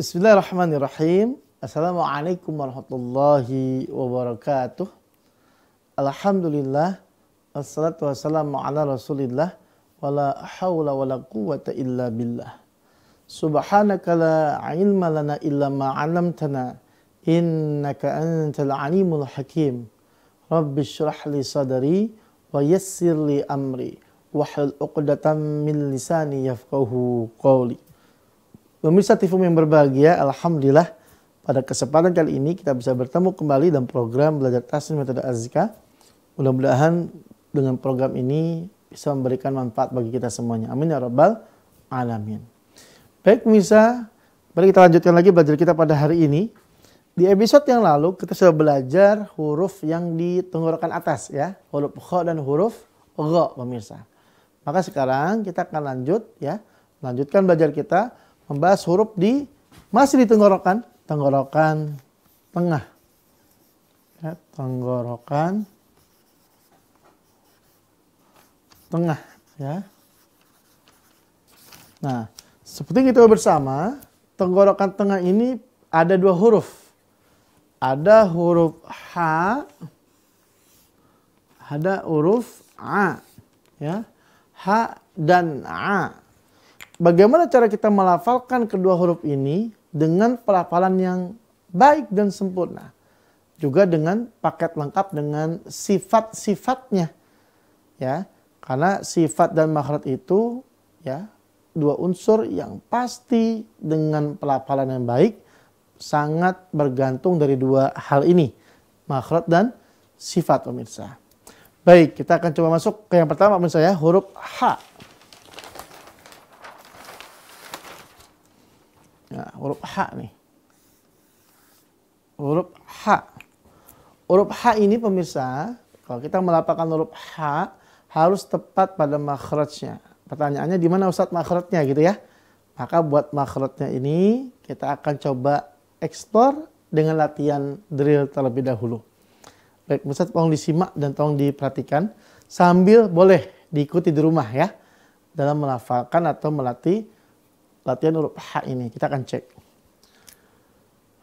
بسم الله الرحمن الرحيم السلام عليكم ورحمة الله وبركاته الحمد لله والصلاة والسلام على رسول الله ولا حول ولا قوة إلا بالله سبحانك لا علم لنا إلا ما علمتنا إنك أنت العليم الحكيم رب اشرح لي صدري ويسر لي أمري وحل أقدة من لساني يفقه قولي Pemirsa TV yang berbahagia, Alhamdulillah pada kesempatan kali ini kita bisa bertemu kembali dalam program Belajar Tasnim Metode Azika. Mudah-mudahan dengan program ini bisa memberikan manfaat bagi kita semuanya. Amin ya Rabbal Alamin. Baik pemirsa, mari kita lanjutkan lagi belajar kita pada hari ini. Di episode yang lalu kita sudah belajar huruf yang di atas ya. Huruf kho dan huruf gho pemirsa. Maka sekarang kita akan lanjut ya. Lanjutkan belajar kita membahas huruf di masih di tenggorokan, tenggorokan tengah. Ya, tenggorokan tengah ya. Nah, seperti kita bersama, tenggorokan tengah ini ada dua huruf. Ada huruf H, ada huruf A. Ya. H dan A. Bagaimana cara kita melafalkan kedua huruf ini dengan pelafalan yang baik dan sempurna. Juga dengan paket lengkap dengan sifat-sifatnya. Ya, karena sifat dan makhraj itu ya dua unsur yang pasti dengan pelafalan yang baik sangat bergantung dari dua hal ini, makhraj dan sifat pemirsa. Baik, kita akan coba masuk ke yang pertama misalnya huruf H. Ya, huruf H nih. Huruf H. Huruf H ini pemirsa, kalau kita melapakan huruf H harus tepat pada makhrajnya. Pertanyaannya di mana Ustadz makhrajnya gitu ya. Maka buat makhrajnya ini kita akan coba ekspor dengan latihan drill terlebih dahulu. Baik, Ustaz tolong disimak dan tolong diperhatikan sambil boleh diikuti di rumah ya dalam melafalkan atau melatih latihan huruf H ini. Kita akan cek.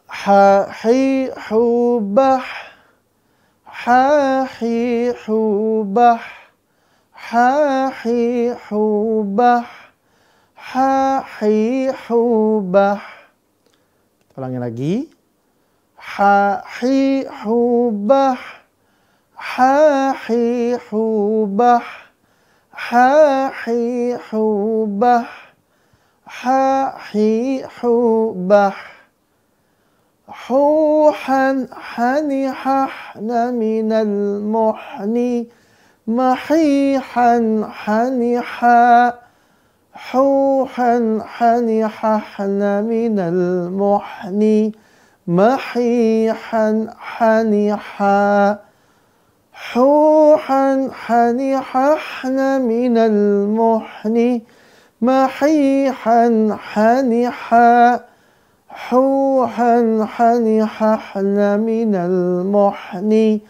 Ha, hi, hu, bah. Ha, hi, hu, bah. Ha, hi, hu, bah. Ha, hi, hu, bah. Kita ulangi lagi. Ha, hi, hu, bah. Ha, hi, hu, bah. Ha, hi, hu, bah. ح ح ح بح حوحا حني ححن من المحني محيحا حنحا حوحا حني ححن من المحني محيحا حنحا حوحا حني ححن من المحني محيحا حنحا حوحا حنحا حنا من المحن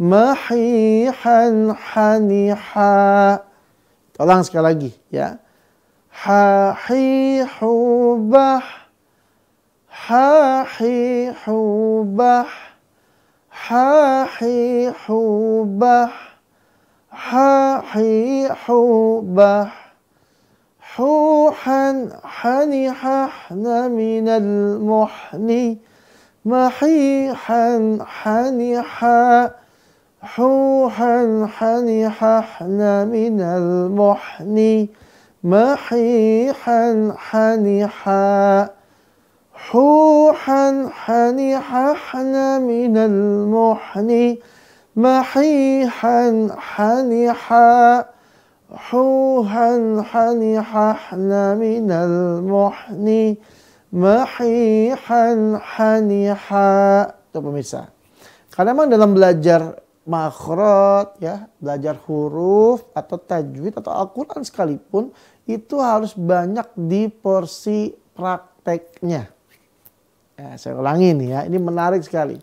محيحا حنحا Ulang sekali lagi ya. Ha hi hu bah ha hi hu bah ha hi hu bah ha hi hu bah حوحا حني من المحني محيحا حني حوحا حني من المحني محيحا حني حوحا حني من المحني محيحا حني حوحا حنححن من المحن mahihan Itu pemirsa. Karena memang dalam belajar makhrot ya, belajar huruf atau tajwid atau Al-Qur'an sekalipun itu harus banyak di porsi prakteknya. Ya, saya ulangi ini ya, ini menarik sekali.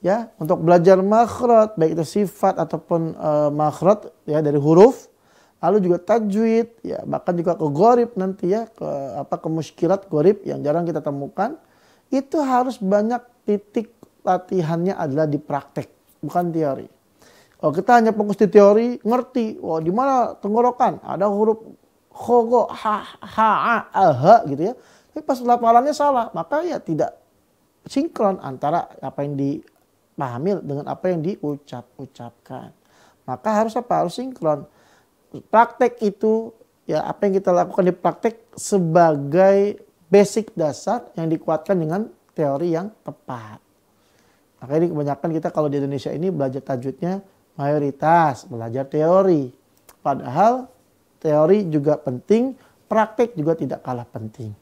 Ya, untuk belajar makhrot baik itu sifat ataupun e, eh, makhrot ya dari huruf lalu juga tajwid ya bahkan juga ke gorib nanti ya ke apa ke muskilat gorib yang jarang kita temukan itu harus banyak titik latihannya adalah di praktek bukan teori kalau kita hanya fokus di teori ngerti wah di mana tenggorokan ada huruf khogo ha ha a ha gitu ya tapi pas lapalannya salah maka ya tidak sinkron antara apa yang dipahami dengan apa yang diucap-ucapkan maka harus apa harus sinkron praktek itu ya apa yang kita lakukan di praktek sebagai basic dasar yang dikuatkan dengan teori yang tepat. Makanya ini kebanyakan kita kalau di Indonesia ini belajar tajwidnya mayoritas belajar teori. Padahal teori juga penting, praktek juga tidak kalah penting.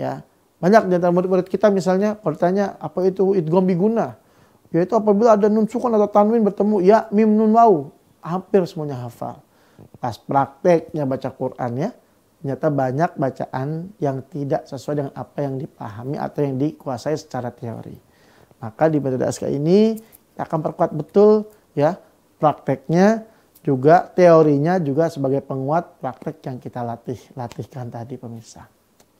Ya, banyak di antara murid-murid kita misalnya kalau ditanya apa itu idgham biguna? Yaitu apabila ada nun sukun atau tanwin bertemu ya mim nun wau, hampir semuanya hafal. Pas prakteknya baca Quran ya ternyata banyak bacaan yang tidak sesuai dengan apa yang dipahami atau yang dikuasai secara teori. Maka di metode SK ini kita akan perkuat betul ya prakteknya juga teorinya juga sebagai penguat praktek yang kita latih latihkan tadi pemirsa.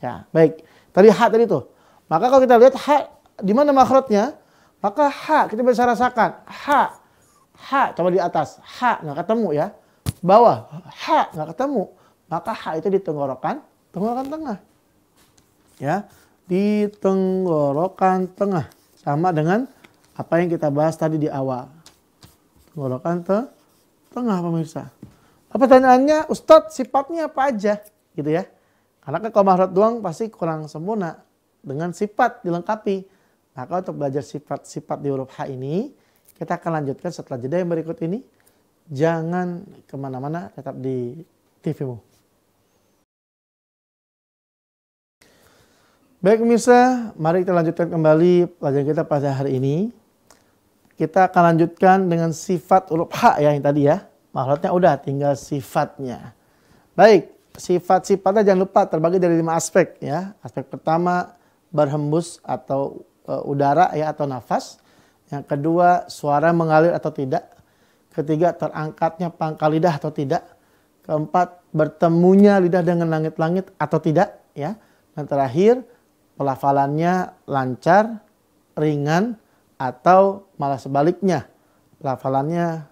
Ya, baik. Tadi hak tadi tuh. Maka kalau kita lihat hak di mana makrotnya, maka hak kita bisa rasakan Hak hak coba di atas Hak nggak ketemu ya bawah, ha nggak ketemu, maka ha itu di tenggorokan, tenggorokan tengah. Ya, di tenggorokan tengah sama dengan apa yang kita bahas tadi di awal. Tenggorokan te tengah pemirsa. Apa nah, pertanyaannya, Ustadz sifatnya apa aja gitu ya? Karena kan kalau doang pasti kurang sempurna dengan sifat dilengkapi. Maka untuk belajar sifat-sifat di huruf H ini, kita akan lanjutkan setelah jeda yang berikut ini jangan kemana-mana, tetap di TVmu. Baik pemirsa, mari kita lanjutkan kembali pelajaran kita pada hari ini. Kita akan lanjutkan dengan sifat huruf H ya yang tadi ya. Makhluknya udah, tinggal sifatnya. Baik, sifat-sifatnya jangan lupa terbagi dari lima aspek ya. Aspek pertama berhembus atau e, udara ya atau nafas. Yang kedua suara mengalir atau tidak. Ketiga, terangkatnya pangkal lidah atau tidak. Keempat, bertemunya lidah dengan langit-langit atau tidak. Ya. Dan terakhir, pelafalannya lancar, ringan, atau malah sebaliknya. pelafalannya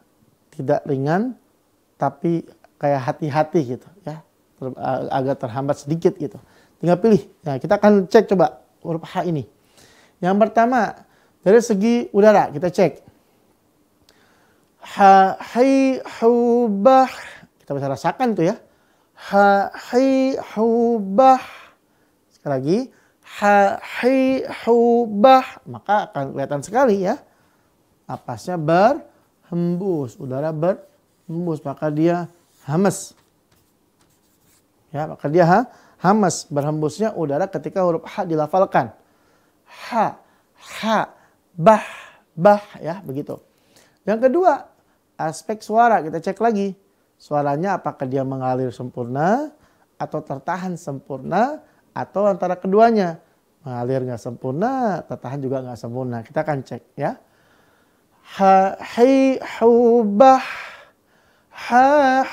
tidak ringan, tapi kayak hati-hati gitu ya. Ter, eh, agak terhambat sedikit gitu. Tinggal pilih. Nah, kita akan cek coba huruf H ini. Yang pertama, dari segi udara kita cek ha hai hubah kita bisa rasakan tuh ya ha hai hubah sekali lagi ha hai hubah maka akan kelihatan sekali ya napasnya berhembus udara berhembus maka dia hamas ya maka dia ha, hamas berhembusnya udara ketika huruf ha dilafalkan ha ha bah bah ya begitu yang kedua aspek suara. Kita cek lagi. Suaranya apakah dia mengalir sempurna atau tertahan sempurna atau antara keduanya. Mengalir nggak sempurna, tertahan juga nggak sempurna. Kita akan cek ya. Ha, hi, hubah. Ha,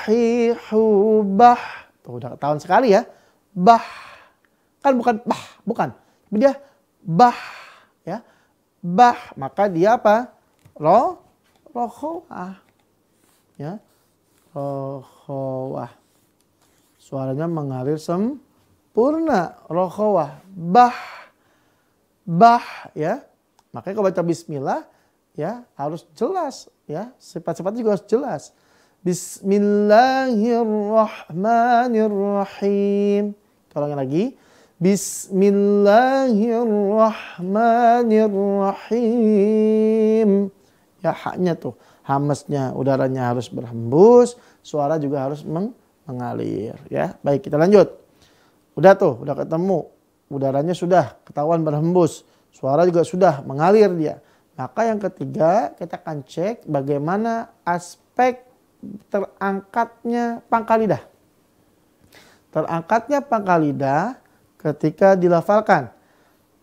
hi, hubah. Tuh, udah ketahuan sekali ya. Bah. Kan bukan bah, bukan. Tapi dia bah. Ya. Bah. Maka dia apa? Roh. Rohoah ya rokhawah suaranya mengalir sempurna rokhawah bah bah ya makanya kalau baca bismillah ya harus jelas ya sifat sifat juga harus jelas Bismillahirrahmanirrahim kalau lagi Bismillahirrahmanirrahim ya haknya tuh hamesnya udaranya harus berhembus, suara juga harus meng mengalir ya. Baik, kita lanjut. Udah tuh, udah ketemu. Udaranya sudah ketahuan berhembus, suara juga sudah mengalir dia. Maka yang ketiga, kita akan cek bagaimana aspek terangkatnya pangkal lidah. Terangkatnya pangkal lidah ketika dilafalkan.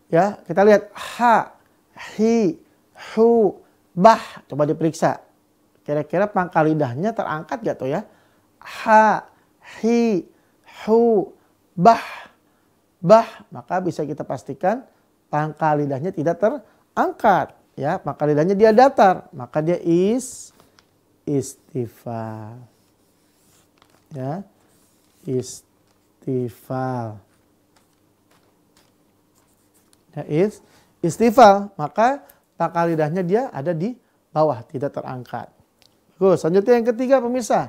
Ya, kita lihat ha, hi, hu, bah. Coba diperiksa. Kira-kira pangkal lidahnya terangkat gak tuh ya? Ha, hi, hu, bah, bah. Maka bisa kita pastikan pangkal lidahnya tidak terangkat. Ya, pangkal lidahnya dia datar. Maka dia is istifal. Ya, istifal. Ya, is istifal. Maka pangkal lidahnya dia ada di bawah, tidak terangkat. Terus selanjutnya yang ketiga pemirsa,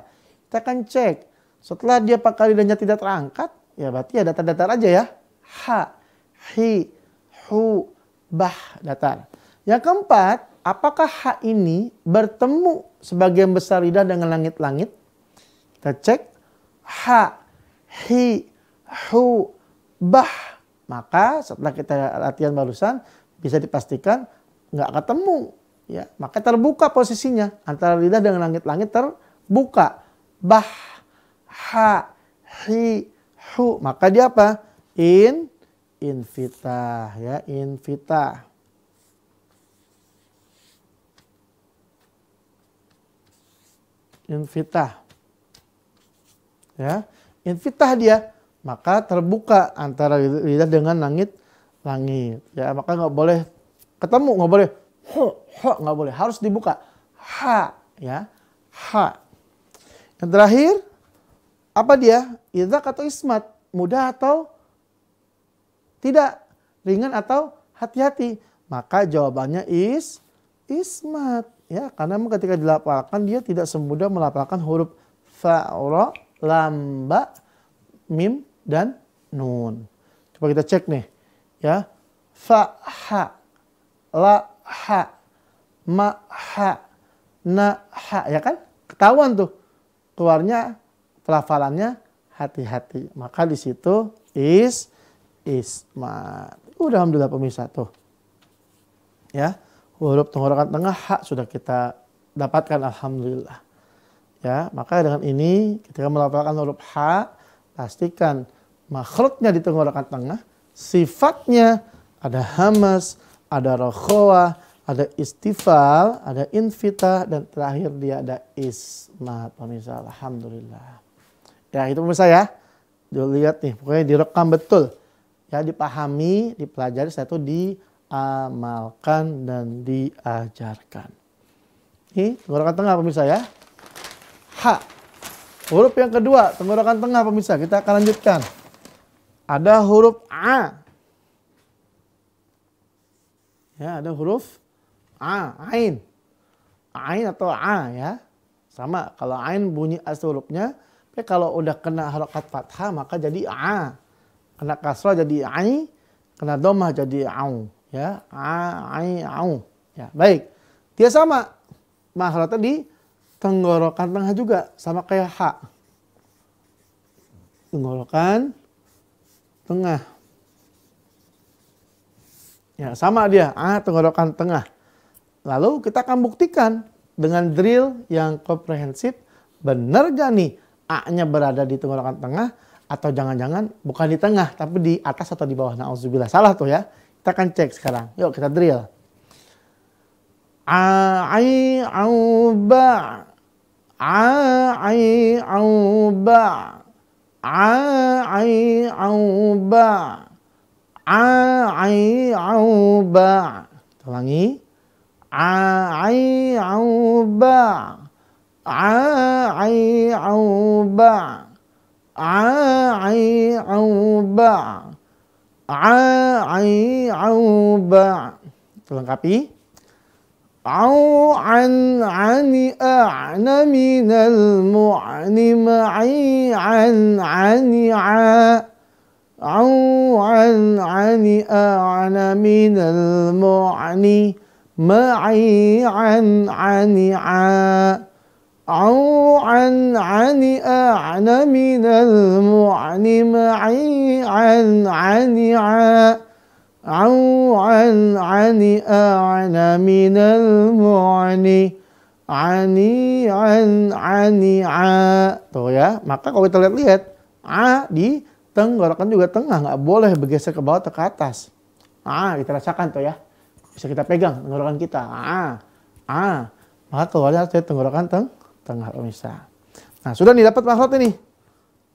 kita akan cek setelah dia pakai lidahnya tidak terangkat, ya berarti ya datar-datar aja ya. Ha, hi, hu, bah, datar. Yang keempat, apakah ha ini bertemu sebagian besar lidah dengan langit-langit? Kita cek ha, hi, hu, bah. Maka setelah kita latihan barusan bisa dipastikan nggak ketemu Ya, maka terbuka posisinya antara lidah dengan langit-langit terbuka. Bah, ha, hi, hu. Maka dia apa? In, invita ya, invita. Invita. Ya, invita dia maka terbuka antara lidah dengan langit langit ya maka nggak boleh ketemu nggak boleh Ho, ho nggak boleh. Harus dibuka. Ha, ya. Ha. Yang terakhir, apa dia? Idzak atau ismat? Mudah atau tidak? Ringan atau hati-hati? Maka jawabannya is ismat. Ya, karena ketika dilaporkan dia tidak semudah melaporkan huruf fa ro lam ba mim, dan nun. Coba kita cek nih. Ya, fa ha la, ha ma ha na ha ya kan ketahuan tuh keluarnya pelafalannya hati-hati maka di situ is isma, udah alhamdulillah pemirsa tuh ya huruf tenggorokan tengah hak sudah kita dapatkan alhamdulillah ya maka dengan ini ketika melafalkan huruf h pastikan makhluknya di tenggorokan tengah sifatnya ada hamas ada rokhawah, ada istifal, ada invita, dan terakhir dia ada ismat. Pemirsa, Alhamdulillah. Ya, itu pemirsa ya. Dilihat nih, pokoknya direkam betul. Ya, dipahami, dipelajari, saya itu diamalkan dan diajarkan. Ini tenggorokan tengah pemirsa ya. H. Huruf yang kedua, tenggorokan tengah pemirsa. Kita akan lanjutkan. Ada huruf A. Ya, ada huruf a, ain. Ain atau a ya. Sama kalau ain bunyi as hurufnya, tapi kalau udah kena harokat fathah maka jadi a. Kena kasrah jadi ai, kena domah jadi au ya. A, ai, au. Ya, baik. Dia sama Mahra tadi tenggorokan tengah juga sama kayak h. Tenggorokan tengah. Ya, sama dia, ah tenggorokan tengah. Lalu kita akan buktikan dengan drill yang komprehensif, benar gak nih A-nya berada di tenggorokan tengah atau jangan-jangan bukan di tengah tapi di atas atau di bawah. Nauzubillah salah tuh ya. Kita akan cek sekarang. Yuk kita drill. A'i au ba A'i au ba A'i au ba a ai au ba ulangi a ai au ba a ai au ba a ai au ba a ai au ba lengkapi أو عن عن أعن من المعن معي عن عن a عن عن أعن من المعني معي عن عن عا عن عن أعن من المعني معي عن عن عا عن عن أعن من المعني ani عن عن a tuh ya maka kalau kita lihat-lihat a di Tenggorokan juga tengah, nggak boleh bergeser ke bawah atau ke atas. Ah, kita rasakan tuh ya. Bisa kita pegang tenggorokan kita. Ah, ah. Maka keluarnya harus tenggorokan teng tengah pemirsa. Nah, sudah nih dapat makhluk ini.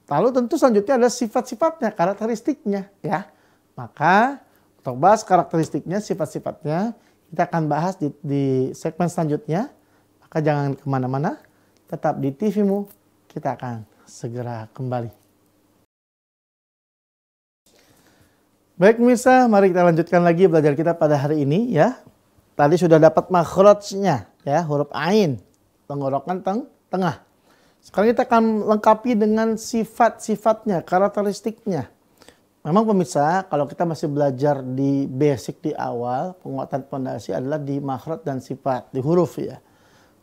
Lalu tentu selanjutnya ada sifat-sifatnya, karakteristiknya ya. Maka untuk bahas karakteristiknya, sifat-sifatnya, kita akan bahas di, di segmen selanjutnya. Maka jangan kemana-mana, tetap di TVmu, kita akan segera kembali. Baik misa, mari kita lanjutkan lagi belajar kita pada hari ini ya. Tadi sudah dapat makhrajnya ya, huruf ain, tenggorokan teng tengah. Sekarang kita akan lengkapi dengan sifat-sifatnya, karakteristiknya. Memang pemirsa, kalau kita masih belajar di basic di awal, penguatan pondasi adalah di makhraj dan sifat, di huruf ya.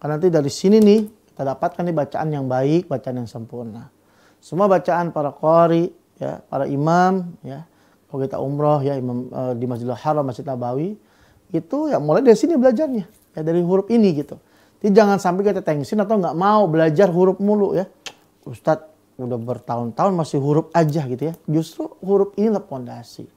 Karena nanti dari sini nih, kita dapatkan nih bacaan yang baik, bacaan yang sempurna. Semua bacaan para kori, ya, para imam, ya, kalau kita umroh ya imam, e, di Masjidil Haram, Masjid Nabawi, itu ya mulai dari sini belajarnya, ya dari huruf ini gitu. Jadi jangan sampai kita tengsin atau nggak mau belajar huruf mulu ya. Ustadz udah bertahun-tahun masih huruf aja gitu ya. Justru huruf ini lah pondasi.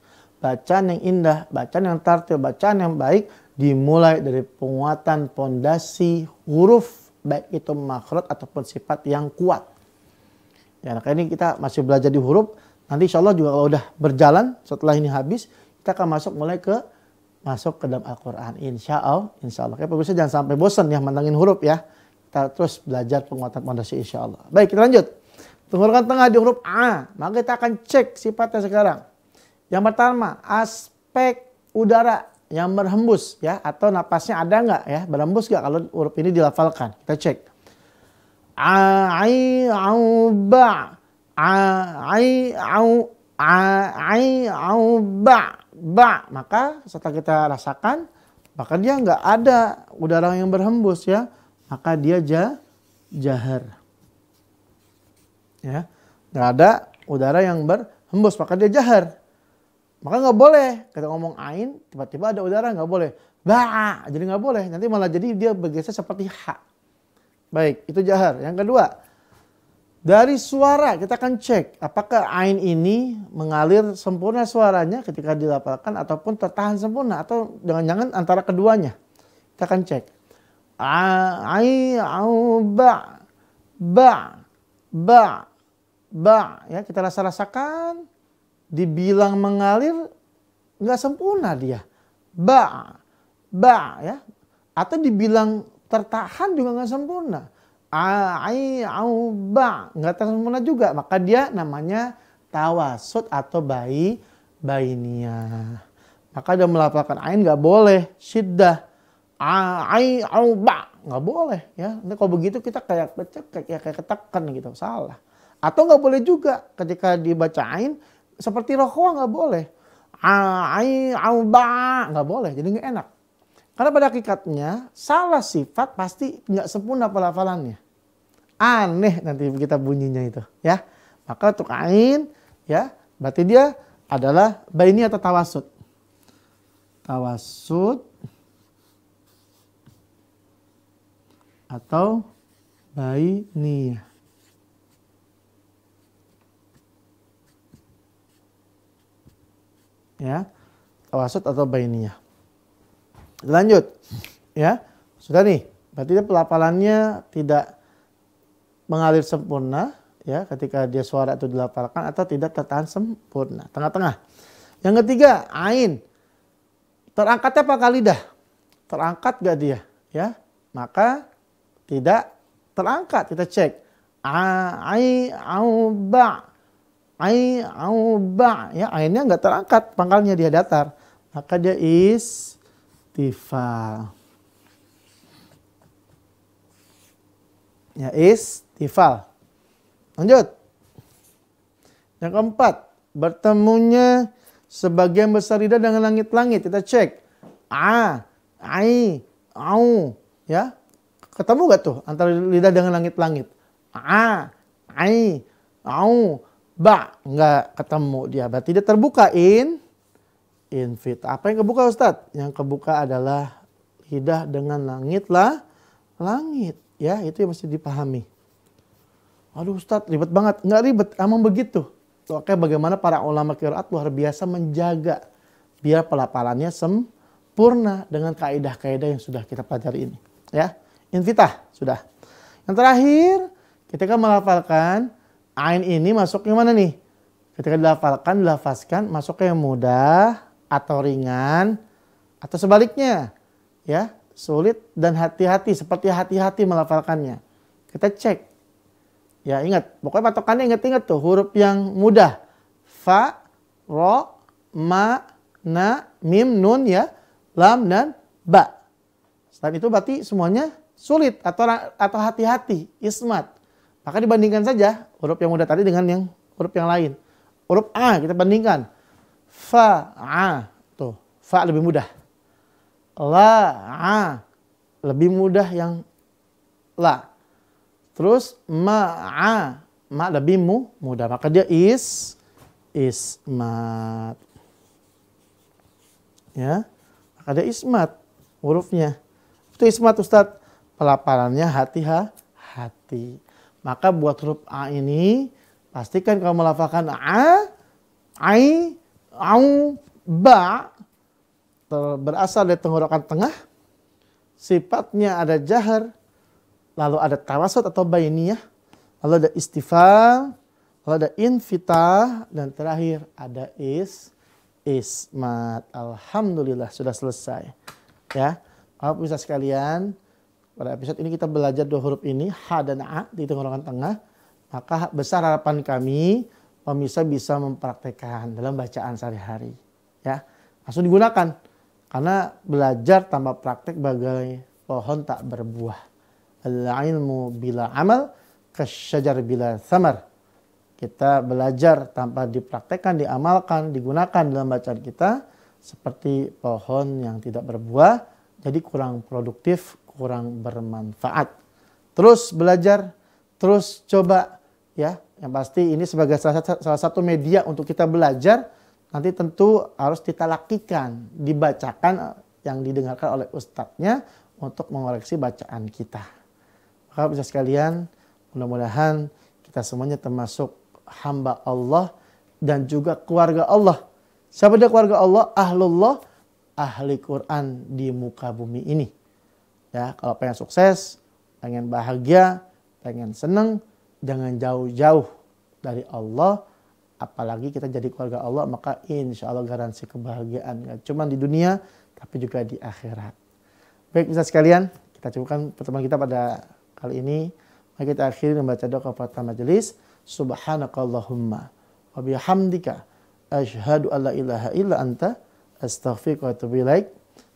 Bacaan yang indah, bacaan yang tartil, bacaan yang baik dimulai dari penguatan pondasi huruf baik itu makhluk ataupun sifat yang kuat. Ya, nah ini kita masih belajar di huruf, Nanti insya Allah juga kalau udah berjalan setelah ini habis, kita akan masuk mulai ke masuk ke dalam Al-Quran. Insya Allah, insya Allah. Ya, pemirsa jangan sampai bosan ya mandangin huruf ya. Kita terus belajar penguatan pondasi insya Allah. Baik, kita lanjut. Tenggorokan tengah di huruf A. Maka kita akan cek sifatnya sekarang. Yang pertama, aspek udara yang berhembus ya atau napasnya ada nggak ya berhembus nggak kalau huruf ini dilafalkan kita cek a'i ba au ba ba maka setelah kita rasakan maka dia nggak ada udara yang berhembus ya maka dia ja, jahar ya nggak ada udara yang berhembus maka dia jahar maka nggak boleh kita ngomong ain tiba-tiba ada udara nggak boleh ba jadi nggak boleh nanti malah jadi dia bergeser seperti ha baik itu jahar yang kedua dari suara kita akan cek apakah ain ini mengalir sempurna suaranya ketika dilaporkan ataupun tertahan sempurna atau jangan-jangan antara keduanya. Kita akan cek. Ain, au ba ba ba ba ya kita rasa-rasakan dibilang mengalir nggak sempurna dia. Ba ba ya atau dibilang tertahan juga nggak sempurna ai auba nggak nggak tersempurna juga maka dia namanya tawasud atau bayi bainia maka dia melaporkan ain nggak boleh syiddah ai auba nggak boleh ya nanti kalau begitu kita kayak kecek kayak, ya, kayak ketekan gitu salah atau nggak boleh juga ketika dibaca ain seperti rokok nggak boleh ai auba nggak boleh jadi nggak enak karena pada hakikatnya salah sifat pasti nggak sempurna pelafalannya. Aneh nanti kita bunyinya itu ya. Maka untuk ain ya berarti dia adalah baini atau tawasud. Tawasud atau baini. Ya, tawasud atau bainiyah. Lanjut. Ya. Sudah nih. Berarti dia pelapalannya tidak mengalir sempurna ya ketika dia suara itu dilapalkan atau tidak tertahan sempurna. Tengah-tengah. Yang ketiga, ain. Terangkatnya apa kali dah? Terangkat gak dia? Ya. Maka tidak terangkat. Kita cek. Ai au ba. Ai au Ya, ainnya nggak terangkat, pangkalnya dia datar. Maka dia is tifal. Ya, istifal. Lanjut. Yang keempat, bertemunya sebagian besar lidah dengan langit-langit. Kita cek. A, ai, au. Ya, ketemu gak tuh antara lidah dengan langit-langit? A, ai, au, ba. Enggak ketemu dia. Berarti dia terbukain infit. Apa yang kebuka Ustadz? Yang kebuka adalah lidah dengan langit lah langit. Ya itu yang mesti dipahami. Aduh Ustadz ribet banget. Nggak ribet, emang begitu. Oke bagaimana para ulama kiraat luar biasa menjaga biar pelapalannya sempurna dengan kaidah-kaidah yang sudah kita pelajari ini. Ya, invita sudah. Yang terakhir, ketika melafalkan ain ini masuknya mana nih? Ketika dilafalkan, dilafaskan, masuknya yang mudah, atau ringan atau sebaliknya ya sulit dan hati-hati seperti hati-hati melafalkannya kita cek ya ingat pokoknya patokannya ingat-ingat tuh huruf yang mudah fa ro ma na mim nun ya lam dan ba selain itu berarti semuanya sulit atau atau hati-hati ismat maka dibandingkan saja huruf yang mudah tadi dengan yang huruf yang lain huruf a kita bandingkan fa'a tuh fa lebih mudah la'a lebih mudah yang la terus ma'a ma lebih mu, mudah maka dia is ismat ya maka dia ismat hurufnya itu ismat ustad pelaparannya hati ha hati maka buat huruf a ini pastikan kalau melafalkan a ai au ba berasal dari tenggorokan tengah sifatnya ada jahar lalu ada tawasut atau bainiyah lalu ada istifal lalu ada invita dan terakhir ada is ismat alhamdulillah sudah selesai ya Bapak bisa sekalian pada episode ini kita belajar dua huruf ini H dan A di tenggorokan tengah maka besar harapan kami pemirsa bisa mempraktekkan dalam bacaan sehari-hari. Ya, langsung digunakan. Karena belajar tanpa praktek bagai pohon tak berbuah. Al-ilmu bila amal, kesyajar bila samar. Kita belajar tanpa dipraktekkan, diamalkan, digunakan dalam bacaan kita seperti pohon yang tidak berbuah, jadi kurang produktif, kurang bermanfaat. Terus belajar, terus coba ya yang pasti ini sebagai salah satu, salah satu media untuk kita belajar nanti tentu harus ditalakikan dibacakan eh, yang didengarkan oleh ustadznya untuk mengoreksi bacaan kita maka bisa sekalian mudah-mudahan kita semuanya termasuk hamba Allah dan juga keluarga Allah siapa dia keluarga Allah ahlullah ahli Quran di muka bumi ini ya kalau pengen sukses pengen bahagia pengen seneng jangan jauh-jauh dari Allah apalagi kita jadi keluarga Allah maka insya Allah garansi kebahagiaan nggak cuma di dunia tapi juga di akhirat baik bisa sekalian kita cukupkan pertemuan kita pada kali ini mari kita akhiri membaca doa kepada majelis subhanakallahumma wa bihamdika asyhadu alla ilaha illa anta astaghfiruka wa atubu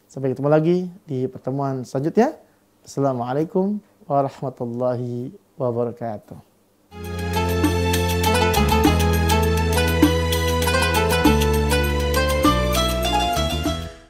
sampai ketemu lagi di pertemuan selanjutnya assalamualaikum warahmatullahi wabarakatuh